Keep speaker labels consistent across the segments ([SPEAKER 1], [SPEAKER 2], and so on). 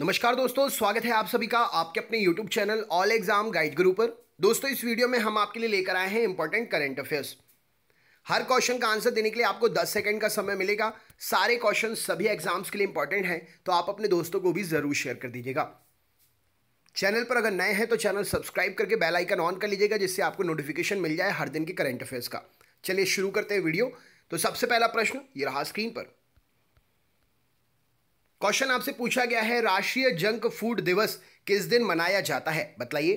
[SPEAKER 1] नमस्कार दोस्तों स्वागत है आप सभी का आपके अपने YouTube channel all exam guide Guru पर दोस्तों इस वीडियो में हम आपके लिए लेकर आए हैं इंपॉर्टेंट करंट अफेयर्स हर क्वेश्चन का आंसर देने के लिए आपको 10 सेकंड का समय मिलेगा सारे क्वेश्चन सभी एग्जाम्स के लिए इंपॉर्टेंट हैं तो आप अपने दोस्तों को भी जरूर शेयर कर दीजिएगा चैनल पर अगर नए हैं तो चैनल सब्सक्राइब करके बेल आइकन ऑन कर लीजिएगा जिससे आपको नोटिफिकेशन मिल जाए हर दिन के करंट अफेयर्स का चलिए शुरू करते हैं वीडियो तो सबसे पहला प्रश्न ये रहा स्क्रीन पर क्वेश्चन आपसे पूछा गया है राष्ट्रीय जंक फूड दिवस किस दिन मनाया जाता है बतलाइए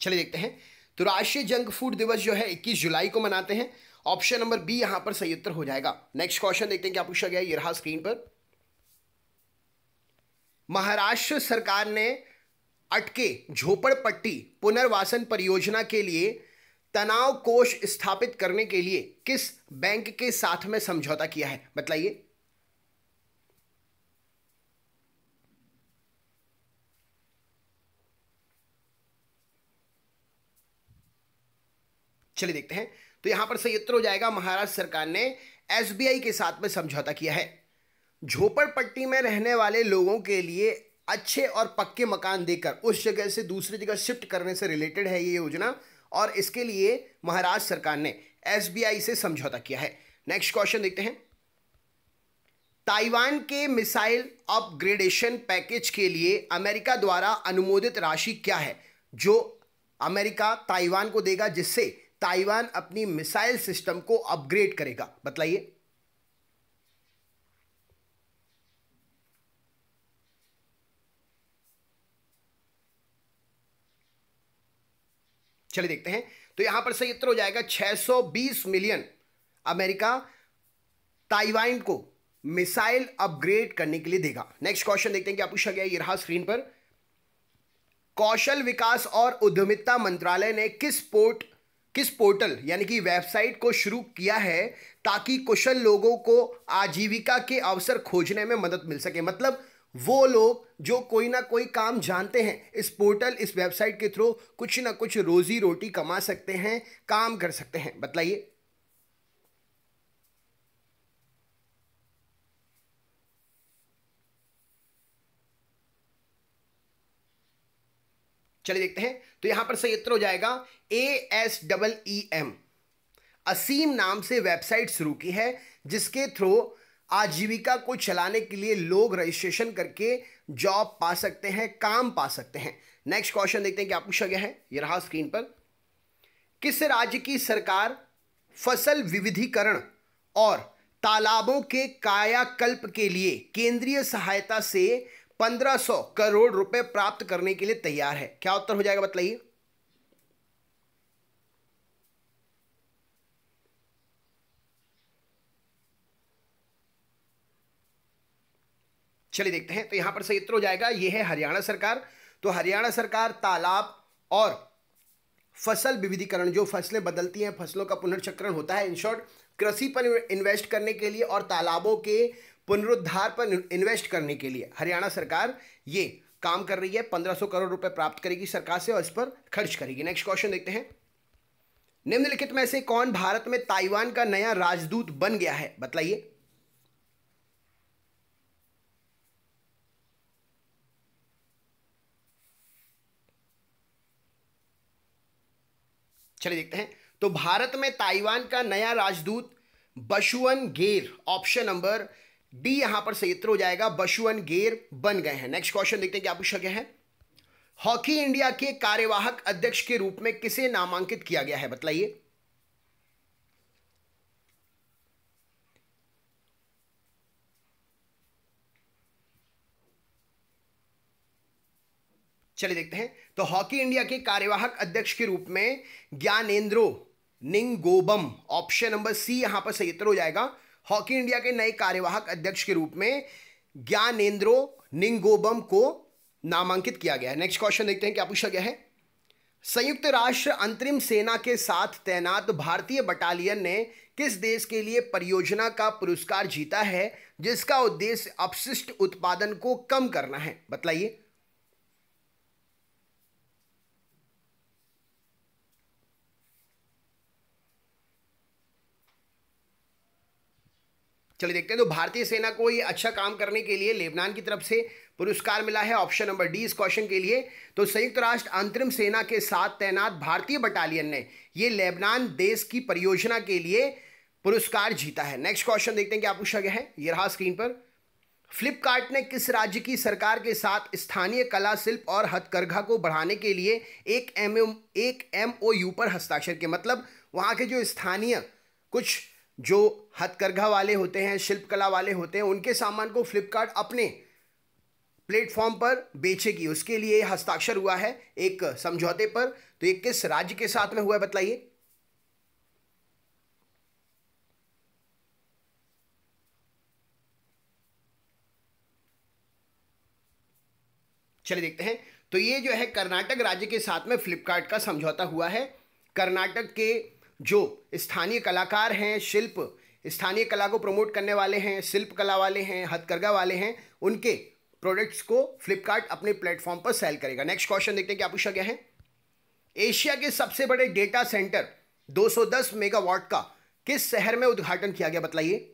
[SPEAKER 1] चलिए देखते हैं तो राष्ट्रीय जंक फूड दिवस जो है 21 जुलाई को मनाते हैं ऑप्शन नंबर बी यहां पर सही उत्तर हो जाएगा नेक्स्ट क्वेश्चन देखते हैं क्या पूछा गया ये रहा स्क्रीन पर महाराष्ट्र सरकार ने अटके झोपड़पट्टी पुनर्वासन परियोजना के लिए तनाव कोष स्थापित करने के लिए किस बैंक के साथ में समझौता किया है बताइए चलिए देखते हैं तो यहां पर सही उत्तर हो जाएगा महाराष्ट्र सरकार ने एसबीआई के साथ में समझौता किया है झोपड़पट्टी में रहने वाले लोगों के लिए अच्छे और पक्के मकान देकर उस जगह से दूसरी जगह शिफ्ट करने से रिलेटेड है ये योजना और इसके लिए महाराष्ट्र सरकार ने एसबीआई से समझौता किया है नेक्स्ट क्वेश्चन देखते हैं ताइवान के मिसाइल अपग्रेडेशन पैकेज के लिए अमेरिका द्वारा अनुमोदित राशि क्या है जो अमेरिका ताइवान को देगा जिससे ताइवान अपनी मिसाइल सिस्टम को अपग्रेड करेगा बताइए चलिए देखते हैं तो यहां पर सही उत्तर हो जाएगा 620 मिलियन अमेरिका ताइवान को मिसाइल अपग्रेड करने के लिए देगा नेक्स्ट क्वेश्चन देखते हैं क्या पूछा गया ये रहा स्क्रीन पर कौशल विकास और उद्यमिता मंत्रालय ने किस पोर्ट किस पोर्टल यानी कि वेबसाइट को शुरू किया है ताकि कुशल लोगों को आजीविका के अवसर खोजने में मदद मिल सके मतलब वो लोग जो कोई ना कोई काम जानते हैं इस पोर्टल इस वेबसाइट के थ्रू कुछ ना कुछ रोजी रोटी कमा सकते हैं काम कर सकते हैं बतलाइए चलिए देखते हैं तो यहां पर सही उत्तर हो जाएगा A S double E M Aseem नाम से वेबसाइट शुरू की है जिसके थ्रू आजीविका को चलाने के लिए लोग रजिस्ट्रेशन करके जॉब पा सकते हैं काम पा सकते हैं नेक्स्ट क्वेश्चन देखते हैं क्या पूछा गया है ये रहा स्क्रीन पर किस राज्य की सरकार फसल विविधीकरण और तालाबों के कायाकल्प के लिए केंद्रीय सहायता से 1500 करोड़ रुपए प्राप्त करने के लिए तैयार है क्या उत्तर हो जाएगा बताइए चलिए देखते हैं तो यहां पर सही उत्तर हो जाएगा यह है हरियाणा सरकार तो हरियाणा सरकार तालाब और फसल विविधीकरण जो फसलें बदलती हैं फसलों का पुनर्चक्रण होता है इन शॉर्ट कृषि पर इन्वेस्ट करने के लिए और तालाबों के पुनरुद्धार पर इन्वेस्ट करने के लिए हरियाणा सरकार ये काम कर रही है 1500 करोड़ रुपए प्राप्त करेगी सरकार से और इस पर खर्च करेगी नेक्स्ट क्वेश्चन देखते हैं निम्नलिखित में से कौन भारत में ताइवान का नया राजदूत बन गया है बताइए चलिए देखते हैं तो भारत में ताइवान का नया राजदूत बशुअन गेर ऑप्शन नंबर डी यहां पर सही हो जाएगा बशुअन गेर बन गए हैं नेक्स्ट क्वेश्चन देखते हैं क्या पूछा गया है हॉकी इंडिया के कार्यवाहक अध्यक्ष के रूप में किसे नामांकित किया गया है बताइए चलिए देखते हैं तो हॉकी इंडिया के कार्यवाहक अध्यक्ष के रूप में ज्ञानेन्द्रो निंगोबम ऑप्शन नंबर सी यहां पर सही उत्तर हो जाएगा हॉकी इंडिया के नए कार्यवाहक अध्यक्ष के रूप में ज्ञानेन्द्रो निंगोबम को नामांकित किया गया है नेक्स्ट क्वेश्चन देखते हैं क्या पूछा गया है संयुक्त राष्ट्र अंतरिम सेना के साथ तैनात भारतीय बटालियन ने किस देश के लिए परियोजना का पुरस्कार जीता है जिसका उद्देश्य अपशिष्ट उत्पादन को कम करना है बताइए चलिए देखते हैं तो भारतीय सेना को ये अच्छा काम करने के लिए लेबनान की तरफ से पुरस्कार मिला है ऑप्शन नंबर डी इस क्वेश्चन के लिए तो संयुक्त राष्ट्र अंतरिम सेना के साथ तैनात भारतीय बटालियन ने ये लेबनान देश की परियोजना के लिए पुरस्कार जीता है नेक्स्ट क्वेश्चन देखते हैं क्या पूछा गया है ये रहा स्क्रीन पर फ्लिपकार्ट ने किस राज्य की सरकार के साथ स्थानीय कला शिल्प और हथकरघा को बढ़ाने के लिए एक एम एक एम पर हस्ताक्षर किया मतलब वहाँ के जो स्थानीय कुछ जो हथकरघा वाले होते हैं शिल्पकला वाले होते हैं उनके सामान को फ्लिपकार्ट अपने प्लेटफॉर्म पर बेचेगी उसके लिए हस्ताक्षर हुआ है एक समझौते पर तो ये किस राज्य के साथ में हुआ है चलिए देखते हैं तो ये जो है कर्नाटक राज्य के साथ में फ्लिपकार्ट का समझौता हुआ है कर्नाटक के जो स्थानीय कलाकार हैं शिल्प स्थानीय कला को प्रमोट करने वाले हैं शिल्प कला वाले हैं हथकरघा वाले हैं उनके प्रोडक्ट्स को फ्लिपकार्ट अपने प्लेटफॉर्म पर सेल करेगा नेक्स्ट क्वेश्चन देखते हैं क्या पूछा गया है एशिया के सबसे बड़े डेटा सेंटर 210 मेगावाट का किस शहर में उद्घाटन किया गया बताइए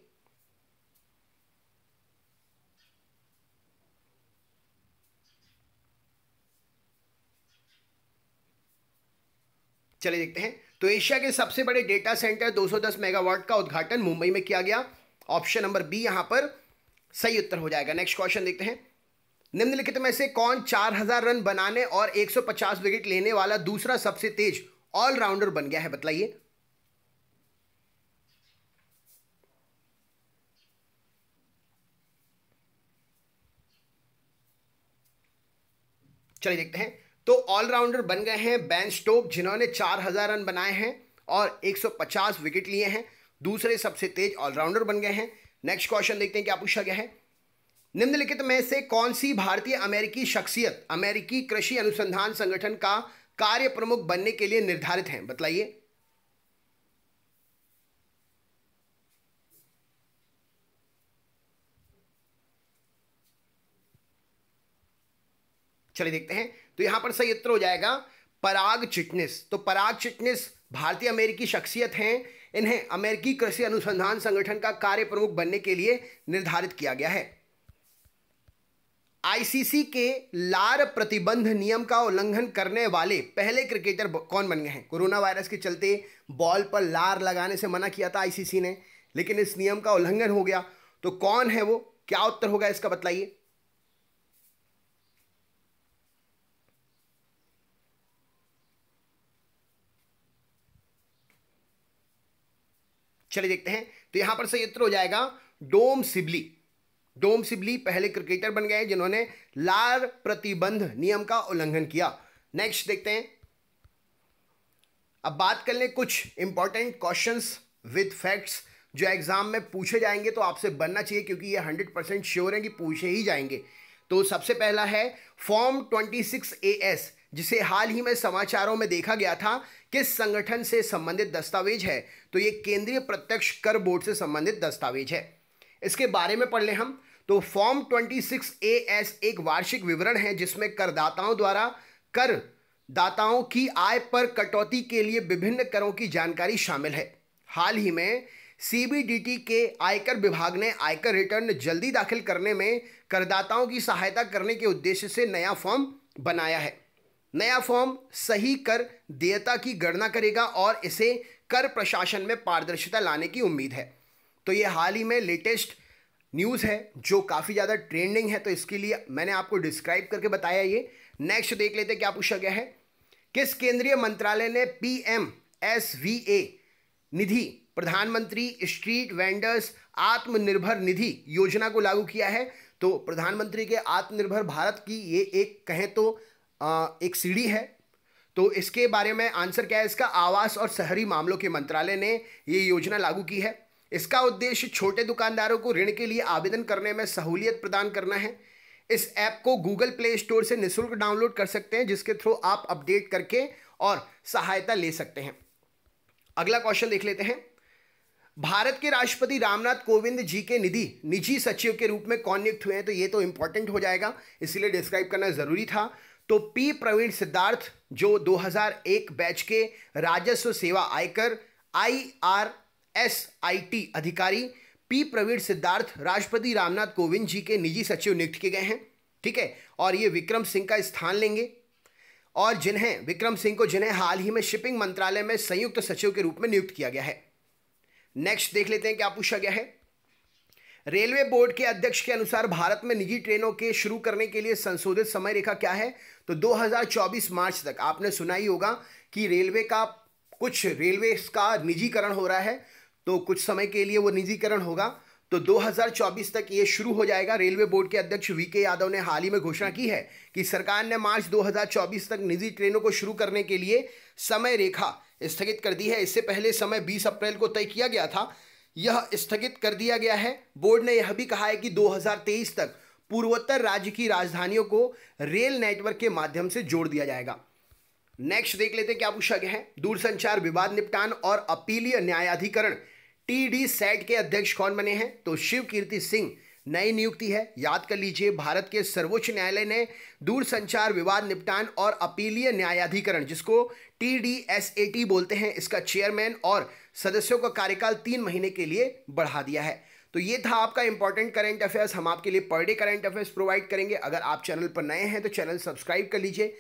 [SPEAKER 1] चलिए देखते हैं तो एशिया के सबसे बड़े डेटा सेंटर 210 मेगावाट का उद्घाटन मुंबई में किया गया ऑप्शन नंबर बी यहां पर सही उत्तर हो जाएगा नेक्स्ट क्वेश्चन देखते हैं निम्नलिखित में से कौन 4000 रन बनाने और 150 विकेट लेने वाला दूसरा सबसे तेज ऑलराउंडर बन गया है बतलाइए चलिए देखते हैं तो ऑलराउंडर बन गए हैं बैन स्टोक जिन्होंने 4000 रन बनाए हैं और 150 विकेट लिए हैं दूसरे सबसे तेज ऑलराउंडर बन गए हैं नेक्स्ट क्वेश्चन देखते हैं क्या पूछा गया है निम्नलिखित में से कौन सी भारतीय अमेरिकी शख्सियत अमेरिकी कृषि अनुसंधान संगठन का कार्य प्रमुख बनने के लिए निर्धारित है बताइए चलिए देखते हैं तो यहां पर सही उत्तर हो जाएगा पराग चिटनिस तो पराग चिटनिस भारतीय अमेरिकी शख्सियत हैं इन्हें अमेरिकी कृषि अनुसंधान संगठन का कार्य प्रमुख बनने के लिए निर्धारित किया गया है आईसीसी के लार प्रतिबंध नियम का उल्लंघन करने वाले पहले क्रिकेटर कौन बन गए हैं कोरोना वायरस के चलते बॉल पर लार लगाने से मना किया था आईसीसी ने लेकिन इस नियम का उल्लंघन हो गया तो कौन है वो क्या उत्तर होगा इसका बतलाइए चलिए देखते हैं तो यहां पर सही उत्तर हो जाएगा डोम सिबली डोम सिबली पहले क्रिकेटर बन गए जिन्होंने लार प्रतिबंध नियम का उल्लंघन किया नेक्स्ट देखते हैं अब बात कर लें कुछ इंपॉर्टेंट क्वेश्चन विद फैक्ट्स जो एग्जाम में पूछे जाएंगे तो आपसे बनना चाहिए क्योंकि ये हंड्रेड परसेंट श्योर है कि पूछे ही जाएंगे तो सबसे पहला है form twenty six A S जिसे हाल ही में समाचारों में देखा गया था किस संगठन से संबंधित दस्तावेज है तो ये केंद्रीय प्रत्यक्ष कर बोर्ड से संबंधित दस्तावेज है इसके बारे में पढ़ लें हम तो फॉर्म 26 ए एस एक वार्षिक विवरण है जिसमें करदाताओं द्वारा कर दाताओं की आय पर कटौती के लिए विभिन्न करों की जानकारी शामिल है हाल ही में सीबीडीटी के आयकर विभाग ने आयकर रिटर्न जल्दी दाखिल करने में करदाताओं की सहायता करने के उद्देश्य से नया फॉर्म बनाया है नया फॉर्म सही कर देयता की गणना करेगा और इसे कर प्रशासन में पारदर्शिता लाने की उम्मीद है तो ये हाल ही में लेटेस्ट न्यूज़ है जो काफ़ी ज़्यादा ट्रेंडिंग है तो इसके लिए मैंने आपको डिस्क्राइब करके बताया ये नेक्स्ट देख लेते क्या पूछा गया है किस केंद्रीय मंत्रालय ने P M S V A Nidhi प्रधानमंत्री स्ट्रीट वेंडर्स आत्मनिर्भर निधि योजना को लागू किया है तो प्रधानमंत्री के आत्मनिर्भर भारत की ये एक कहें तो एक सीढ़ी है तो इसके बारे में आंसर क्या है इसका आवास और शहरी मामलों के मंत्रालय ने ये योजना लागू की है इसका उद्देश्य छोटे दुकानदारों को ऋण के लिए आवेदन करने में सहूलियत प्रदान करना है इस ऐप को गूगल प्ले स्टोर से निःशुल्क डाउनलोड कर सकते हैं जिसके थ्रू आप अपडेट करके और सहायता ले सकते हैं अगला क्वेश्चन देख लेते हैं भारत के राष्ट्रपति रामनाथ कोविंद जी के निधि निजी सचिव के रूप में कौन नियुक्त हुए हैं तो ये तो इंपॉर्टेंट हो जाएगा इसलिए डिस्क्राइब करना ज़रूरी था तो पी प्रवीण सिद्धार्थ जो 2001 बैच के राजस्व सेवा आयकर आईआरएसआईटी अधिकारी पी प्रवीण सिद्धार्थ राष्ट्रपति रामनाथ कोविंद जी के निजी सचिव नियुक्त किए गए हैं ठीक है और ये विक्रम सिंह का स्थान लेंगे और जिन्हें विक्रम सिंह को जिन्हें हाल ही में शिपिंग मंत्रालय में संयुक्त सचिव के रूप में नियुक्त किया गया है नेक्स्ट देख लेते हैं क्या पूछा गया है रेलवे बोर्ड के अध्यक्ष के अनुसार भारत में निजी ट्रेनों के शुरू करने के लिए संशोधित समय रेखा क्या है तो 2024 मार्च तक आपने सुना ही होगा कि रेलवे का कुछ रेलवे का निजीकरण हो रहा है तो कुछ समय के लिए वो निजीकरण होगा तो 2024 तक ये शुरू हो जाएगा रेलवे बोर्ड के अध्यक्ष वी के यादव ने हाल ही में घोषणा की है कि सरकार ने मार्च 2024 तक निजी ट्रेनों को शुरू करने के लिए समय रेखा स्थगित कर दी है इससे पहले समय 20 अप्रैल को तय किया गया था यह स्थगित कर दिया गया है बोर्ड ने यह भी कहा है कि 2023 तक पूर्वोत्तर राज्य की राजधानियों को रेल नेटवर्क के माध्यम से जोड़ दिया जाएगा नेक्स्ट देख लेते हैं क्या पूछा गया है दूरसंचार विवाद निपटान और अपीलीय न्यायाधिकरण टी डी सेट के अध्यक्ष कौन बने हैं तो शिव कीर्ति सिंह नई नियुक्ति है याद कर लीजिए भारत के सर्वोच्च न्यायालय ने दूरसंचार विवाद निपटान और अपीलीय न्यायाधिकरण जिसको T D S A T बोलते हैं इसका चेयरमैन और सदस्यों का कार्यकाल तीन महीने के लिए बढ़ा दिया है तो ये था आपका इंपॉर्टेंट करेंट अफेयर्स हम आपके लिए per day current affairs provide करेंगे अगर आप चैनल पर नए हैं तो चैनल सब्सक्राइब कर लीजिए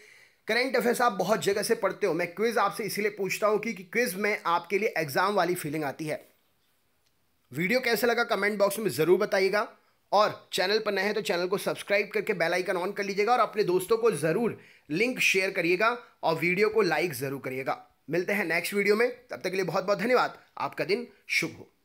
[SPEAKER 1] करेंट अफेयर्स आप बहुत जगह से पढ़ते हो मैं क्विज आपसे इसीलिए पूछता हूँ कि, कि क्विज में आपके लिए एग्जाम वाली फीलिंग आती है वीडियो कैसा लगा कमेंट बॉक्स में ज़रूर बताइएगा और चैनल पर नए हैं तो चैनल को सब्सक्राइब करके बेल आइकन ऑन कर लीजिएगा और अपने दोस्तों को ज़रूर लिंक शेयर करिएगा और वीडियो को लाइक ज़रूर करिएगा मिलते हैं नेक्स्ट वीडियो में तब तक के लिए बहुत बहुत धन्यवाद आपका दिन शुभ हो